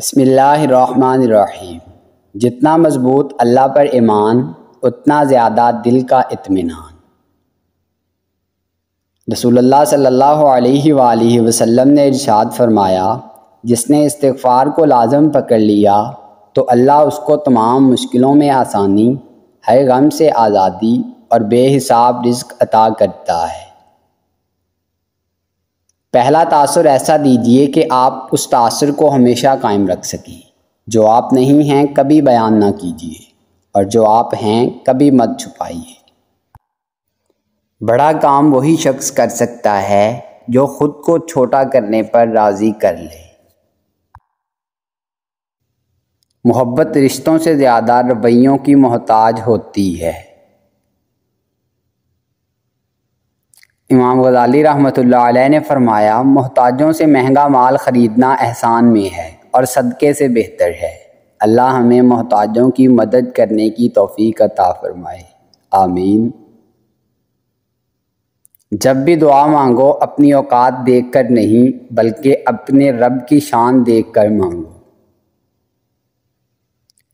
बसमिल्लाम जितना मज़बूत अल्लाह पर ईमान उतना ज़्यादा दिल का इतमान रसूल सल्ला वसम ने इर्शाद फरमाया जिसने इस्तफ़ार को लाजम पकड़ लिया तो अल्लाह उसको तमाम मुश्किलों में आसानी हर गम से आज़ादी और बेहिसाब रिस्क अता करता है पहला तासर ऐसा दीजिए कि आप उस तासर को हमेशा कायम रख सकें जो आप नहीं हैं कभी बयान ना कीजिए और जो आप हैं कभी मत छुपाइए बड़ा काम वही शख्स कर सकता है जो खुद को छोटा करने पर राज़ी कर ले मोहब्बत रिश्तों से ज़्यादा रवैयों की मोहताज होती है इमाम गजाली रहमत ने फरमाया मोहताजों से महंगा माल ख़रीदना एहसान में है और सदक़े से बेहतर है अल्लाह हमें मोहताजों की मदद करने की तोफ़ी का फरमाए आमीन जब भी दुआ मांगो अपनी औकात देख कर नहीं बल्कि अपने रब की शान देख कर मांगो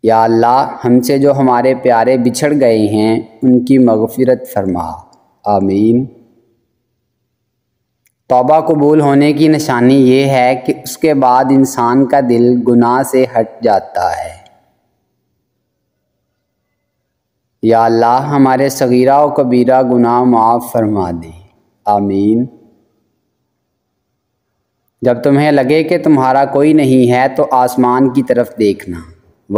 या अल्लाह हमसे जो हमारे प्यारे बिछड़ गए हैं उनकी मगफिरत फरमा आमीन तोबा कबूल होने की निशानी ये है कि उसके बाद इंसान का दिल गुनाह से हट जाता है या अल्लाह हमारे सगीरा और कबीरा गुनाह माफ़ फरमा दे आमीन जब तुम्हें लगे कि तुम्हारा कोई नहीं है तो आसमान की तरफ देखना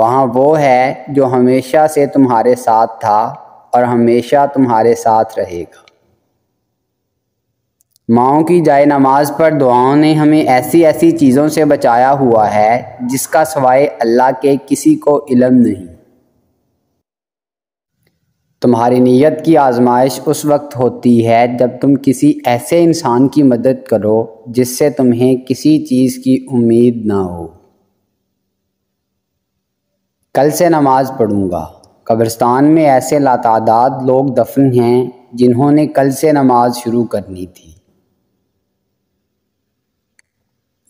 वहाँ वो है जो हमेशा से तुम्हारे साथ था और हमेशा तुम्हारे साथ रहेगा माओ की जाए नमाज पर दुआओं ने हमें ऐसी ऐसी चीज़ों से बचाया हुआ है जिसका सवाए अल्लाह के किसी को इलम नहीं तुम्हारी नीयत की आजमाइश उस वक्त होती है जब तुम किसी ऐसे इंसान की मदद करो जिससे तुम्हें किसी चीज़ की उम्मीद ना हो कल से नमाज पढ़ूंगा कब्रिस्तान में ऐसे लातादाद लोग दफन हैं जिन्होंने कल से नमाज शुरू करनी थी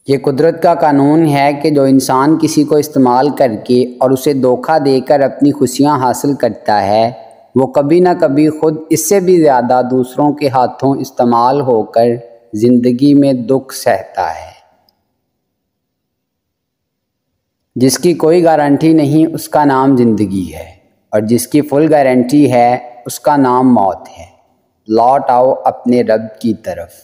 ये कुदरत का कानून है कि जो इंसान किसी को इस्तेमाल करके और उसे धोखा देकर अपनी खुशियाँ हासिल करता है वो कभी ना कभी खुद इससे भी ज़्यादा दूसरों के हाथों इस्तेमाल होकर ज़िंदगी में दुख सहता है जिसकी कोई गारंटी नहीं उसका नाम ज़िंदगी है और जिसकी फुल गारंटी है उसका नाम मौत है लौट आओ अपने रब की तरफ़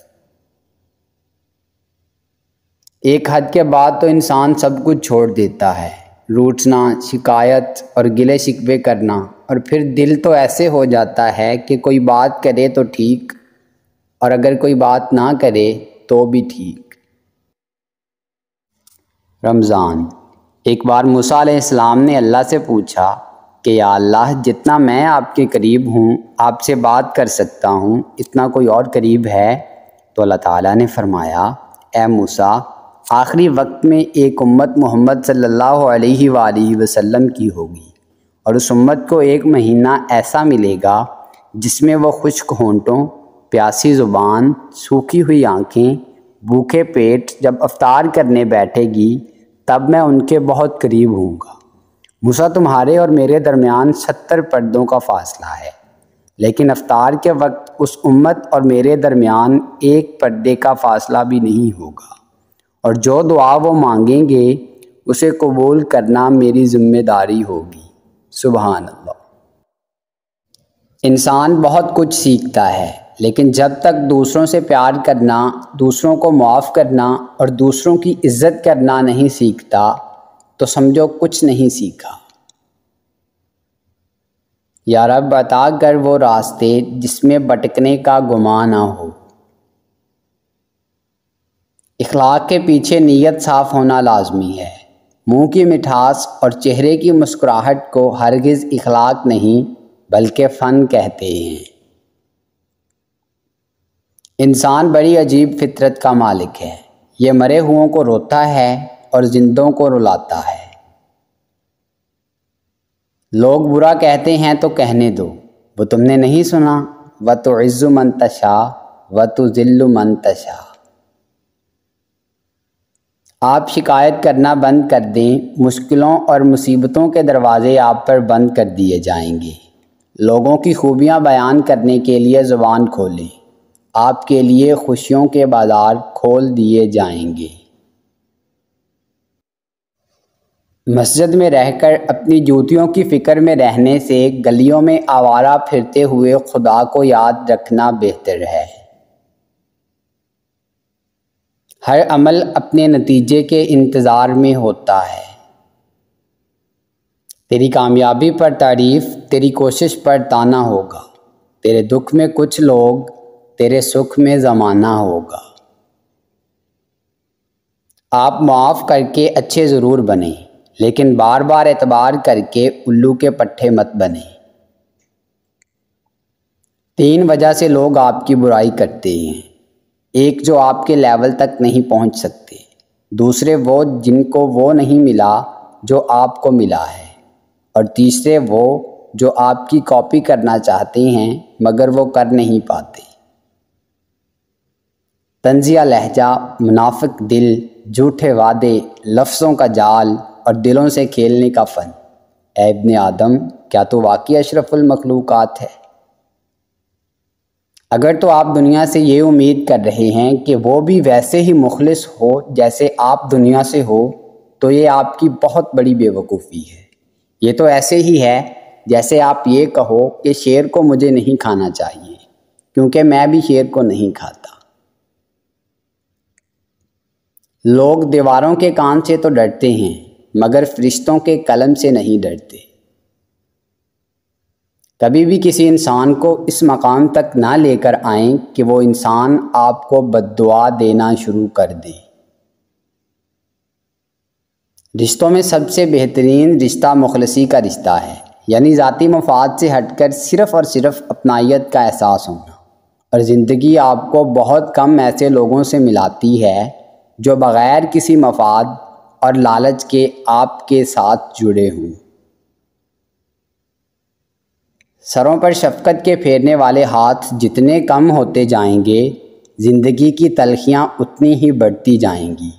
एक हद के बाद तो इंसान सब कुछ छोड़ देता है रूठना शिकायत और गिले शिकवे करना और फिर दिल तो ऐसे हो जाता है कि कोई बात करे तो ठीक और अगर कोई बात ना करे तो भी ठीक रमज़ान एक बार मूसा ने अल्लाह से पूछा कि या अल्लाह जितना मैं आपके करीब हूँ आपसे बात कर सकता हूँ इतना कोई और करीब है तो अल्लाह ताला ने फरमाया ए मूसा आखिरी वक्त में एक उम्मत मोहम्मद सल्लल्लाहु अलैहि वसल्लम की होगी और उस उम्मत को एक महीना ऐसा मिलेगा जिसमें वह खुश्क होंटों प्यासी ज़ुबान सूखी हुई आँखें भूखे पेट जब अवतार करने बैठेगी तब मैं उनके बहुत करीब हूँगा मुसा तुम्हारे और मेरे दरमियान सत्तर पर्दों का फासला है लेकिन अवतार के वक्त उस उम्मत और मेरे दरमियान एक पर्दे का फासला भी नहीं होगा और जो दुआ वो मांगेंगे उसे कबूल करना मेरी ज़िम्मेदारी होगी सुबह अल्लाह इंसान बहुत कुछ सीखता है लेकिन जब तक दूसरों से प्यार करना दूसरों को माफ़ करना और दूसरों की इज्जत करना नहीं सीखता तो समझो कुछ नहीं सीखा यार बता कर वो रास्ते जिसमें भटकने का गुमा ना हो इखलाक के पीछे नीयत साफ़ होना लाजमी है मुंह की मिठास और चेहरे की मुस्कुराहट को हरगिज़ इखलाक नहीं बल्कि फ़न कहते हैं इंसान बड़ी अजीब फितरत का मालिक है ये मरे हुओं को रोता है और जिंदों को रुलाता है लोग बुरा कहते हैं तो कहने दो वो तुमने नहीं सुना व तो इज़्ज़ु मन तशा व तो ज़िल्लु मन तशा आप शिकायत करना बंद कर दें मुश्किलों और मुसीबतों के दरवाज़े आप पर बंद कर दिए जाएंगे लोगों की खूबियां बयान करने के लिए ज़ुबान खोलें आपके लिए खुशियों के बाज़ार खोल दिए जाएंगे मस्जिद में रहकर अपनी जूतियों की फ़िक्र में रहने से गलियों में आवारा फिरते हुए खुदा को याद रखना बेहतर है हर अमल अपने नतीजे के इंतज़ार में होता है तेरी कामयाबी पर तारीफ तेरी कोशिश पर ताना होगा तेरे दुख में कुछ लोग तेरे सुख में ज़माना होगा आप माफ़ करके अच्छे ज़रूर बने लेकिन बार बार एतबार करके उल्लू के पट्ठे मत बने तीन वजह से लोग आपकी बुराई करते हैं एक जो आपके लेवल तक नहीं पहुंच सकते दूसरे वो जिनको वो नहीं मिला जो आपको मिला है और तीसरे वो जो आपकी कॉपी करना चाहते हैं मगर वो कर नहीं पाते तंजिया लहजा मुनाफिक दिल झूठे वादे लफ्ज़ों का जाल और दिलों से खेलने का फ़न एबन आदम क्या तो वाकई अशरफुल मखलूक़ात है अगर तो आप दुनिया से ये उम्मीद कर रहे हैं कि वो भी वैसे ही मुखलिस हो जैसे आप दुनिया से हो तो ये आपकी बहुत बड़ी बेवकूफ़ी है ये तो ऐसे ही है जैसे आप ये कहो कि शेर को मुझे नहीं खाना चाहिए क्योंकि मैं भी शेर को नहीं खाता लोग दीवारों के कान से तो डरते हैं मगर फरिश्तों के कलम से नहीं डरते कभी भी किसी इंसान को इस मकाम तक ना लेकर आए कि वो इंसान आपको बददुआ देना शुरू कर दे रिश्तों में सबसे बेहतरीन रिश्ता मुखलसी का रिश्ता है यानी ज़ाती मफाद से हटकर सिर्फ़ और सिर्फ अपनाइत का एहसास होना और ज़िंदगी आपको बहुत कम ऐसे लोगों से मिलाती है जो बग़ैर किसी मफाद और लालच के आपके साथ जुड़े हों सरों पर शफकत के फेरने वाले हाथ जितने कम होते जाएंगे ज़िंदगी की तलखियाँ उतनी ही बढ़ती जाएंगी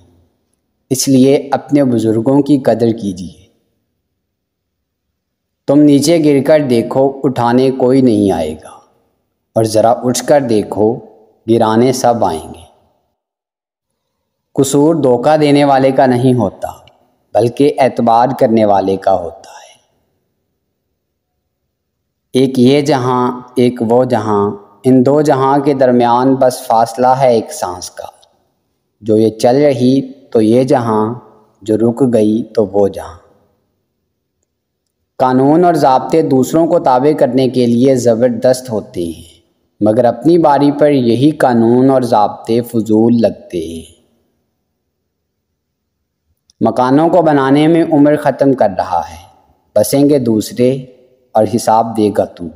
इसलिए अपने बुज़ुर्गों की कदर कीजिए तुम नीचे गिरकर देखो उठाने कोई नहीं आएगा और ज़रा उठकर देखो गिराने सब आएंगे कसूर धोखा देने वाले का नहीं होता बल्कि एतबार करने वाले का होता एक ये जहाँ एक वो जहाँ इन दो जहाँ के दरमियान बस फासला है एक सांस का जो ये चल रही तो ये जहाँ जो रुक गई तो वो जहाँ कानून और ज़बते दूसरों को ताबे करने के लिए ज़बरदस्त होते हैं मगर अपनी बारी पर यही कानून और ज़बते फजूल लगते हैं मकानों को बनाने में उम्र ख़त्म कर रहा है बसेंगे दूसरे और हिसाब देगा तू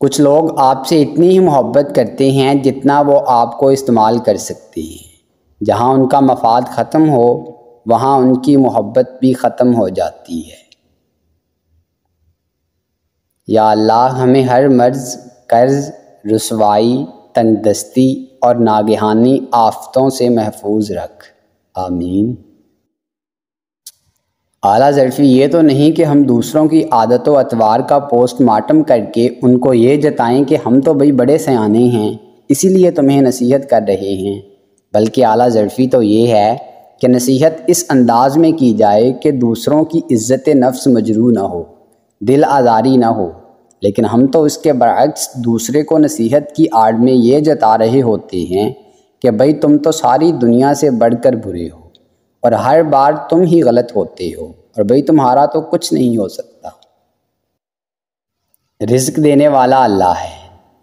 कुछ लोग आपसे इतनी ही मोहब्बत करते हैं जितना वो आपको इस्तेमाल कर सकते हैं जहाँ उनका मफाद ख़त्म हो वहाँ उनकी मोहब्बत भी ख़त्म हो जाती है या अल्लाह हमें हर मर्ज़ कर्ज़ रसवाई तंदस्ती और नागहानी आफतों से महफूज रख आमीन आला जल्फी ये तो नहीं कि हम दूसरों की आदतों अतवार का पोस्टमार्टम करके उनको ये जताएं कि हम तो भाई बड़े सयाने हैं इसीलिए तुम्हें नसीहत कर रहे हैं बल्कि आला जल्फी तो ये है कि नसीहत इस अंदाज में की जाए कि दूसरों की इज्जत नफ्स मजरू ना हो दिल आज़ारी ना हो लेकिन हम तो इसके बरक्स दूसरे को नसीहत की आड़ में ये जता रहे होते हैं कि भाई तुम तो सारी दुनिया से बढ़कर बुरे हो और हर बार तुम ही गलत होते हो और भाई तुम्हारा तो कुछ नहीं हो सकता रिस्क देने वाला अल्लाह है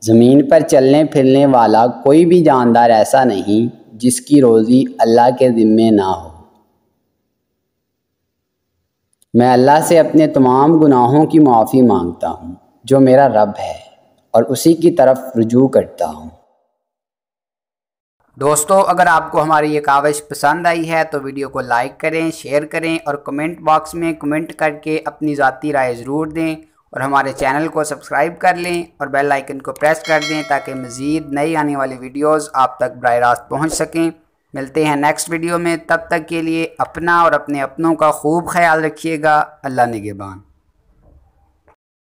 ज़मीन पर चलने फिरने वाला कोई भी जानदार ऐसा नहीं जिसकी रोज़ी अल्लाह के ज़िम्मे ना हो मैं अल्लाह से अपने तमाम गुनाहों की माफ़ी मांगता हूँ जो मेरा रब है और उसी की तरफ रजू करता हूँ दोस्तों अगर आपको हमारी ये काविश पसंद आई है तो वीडियो को लाइक करें शेयर करें और कमेंट बॉक्स में कमेंट करके अपनी ज़ाती राय ज़रूर दें और हमारे चैनल को सब्सक्राइब कर लें और बेल आइकन को प्रेस कर दें ताकि मज़ीद नई आने वाली वीडियोस आप तक बर रास्त पहुँच सकें मिलते हैं नेक्स्ट वीडियो में तब तक के लिए अपना और अपने अपनों का खूब ख्याल रखिएगा अल्लाह नगेबान